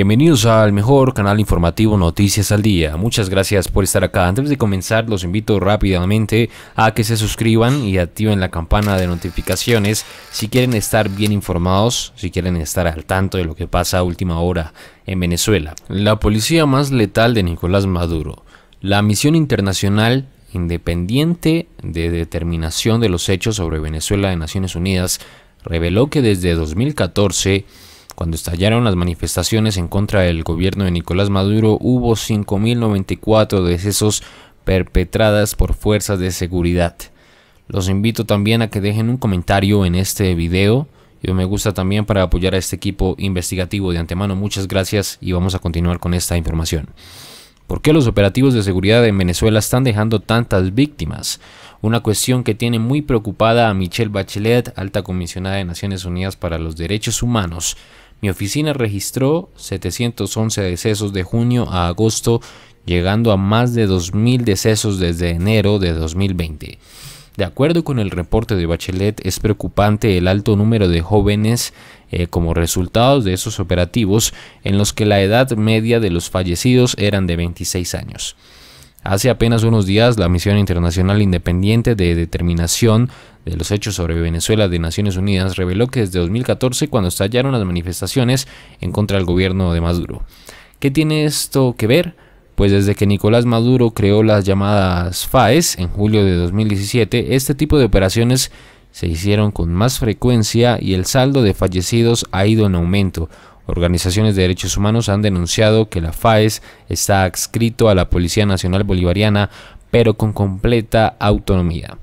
Bienvenidos al mejor canal informativo Noticias al Día. Muchas gracias por estar acá. Antes de comenzar, los invito rápidamente a que se suscriban y activen la campana de notificaciones si quieren estar bien informados, si quieren estar al tanto de lo que pasa a última hora en Venezuela. La policía más letal de Nicolás Maduro. La misión internacional independiente de determinación de los hechos sobre Venezuela de Naciones Unidas reveló que desde 2014 cuando estallaron las manifestaciones en contra del gobierno de Nicolás Maduro hubo 5.094 decesos perpetradas por fuerzas de seguridad. Los invito también a que dejen un comentario en este video y un me gusta también para apoyar a este equipo investigativo de antemano. Muchas gracias y vamos a continuar con esta información. ¿Por qué los operativos de seguridad en Venezuela están dejando tantas víctimas? Una cuestión que tiene muy preocupada a Michelle Bachelet, alta comisionada de Naciones Unidas para los Derechos Humanos, mi oficina registró 711 decesos de junio a agosto, llegando a más de 2.000 decesos desde enero de 2020. De acuerdo con el reporte de Bachelet, es preocupante el alto número de jóvenes eh, como resultados de esos operativos en los que la edad media de los fallecidos eran de 26 años. Hace apenas unos días, la Misión Internacional Independiente de Determinación de los Hechos sobre Venezuela de Naciones Unidas reveló que desde 2014, cuando estallaron las manifestaciones en contra del gobierno de Maduro. ¿Qué tiene esto que ver? Pues desde que Nicolás Maduro creó las llamadas FAES en julio de 2017, este tipo de operaciones se hicieron con más frecuencia y el saldo de fallecidos ha ido en aumento, Organizaciones de derechos humanos han denunciado que la FAES está adscrito a la Policía Nacional Bolivariana, pero con completa autonomía.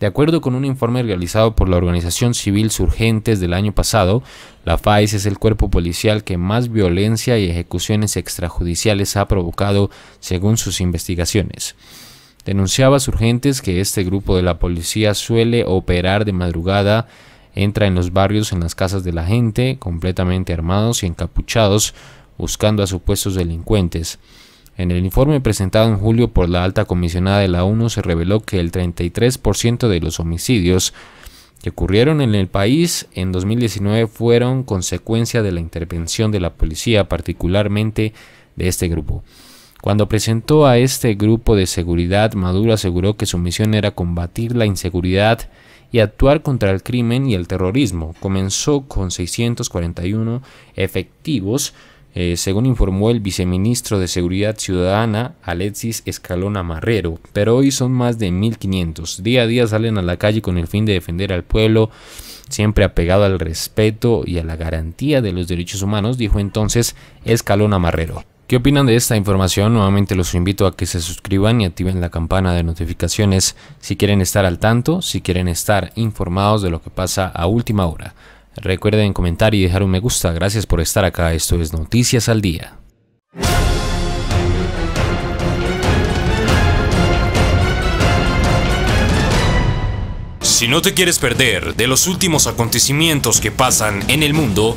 De acuerdo con un informe realizado por la Organización Civil Surgentes del año pasado, la FAES es el cuerpo policial que más violencia y ejecuciones extrajudiciales ha provocado según sus investigaciones. Denunciaba Surgentes que este grupo de la policía suele operar de madrugada, entra en los barrios, en las casas de la gente, completamente armados y encapuchados, buscando a supuestos delincuentes. En el informe presentado en julio por la alta comisionada de la ONU se reveló que el 33% de los homicidios que ocurrieron en el país en 2019 fueron consecuencia de la intervención de la policía, particularmente de este grupo. Cuando presentó a este grupo de seguridad, Maduro aseguró que su misión era combatir la inseguridad y actuar contra el crimen y el terrorismo. Comenzó con 641 efectivos, eh, según informó el viceministro de Seguridad Ciudadana Alexis Escalona Marrero, pero hoy son más de 1.500. Día a día salen a la calle con el fin de defender al pueblo, siempre apegado al respeto y a la garantía de los derechos humanos, dijo entonces Escalona Marrero. ¿Qué opinan de esta información? Nuevamente los invito a que se suscriban y activen la campana de notificaciones si quieren estar al tanto, si quieren estar informados de lo que pasa a última hora. Recuerden comentar y dejar un me gusta. Gracias por estar acá. Esto es Noticias al Día. Si no te quieres perder de los últimos acontecimientos que pasan en el mundo,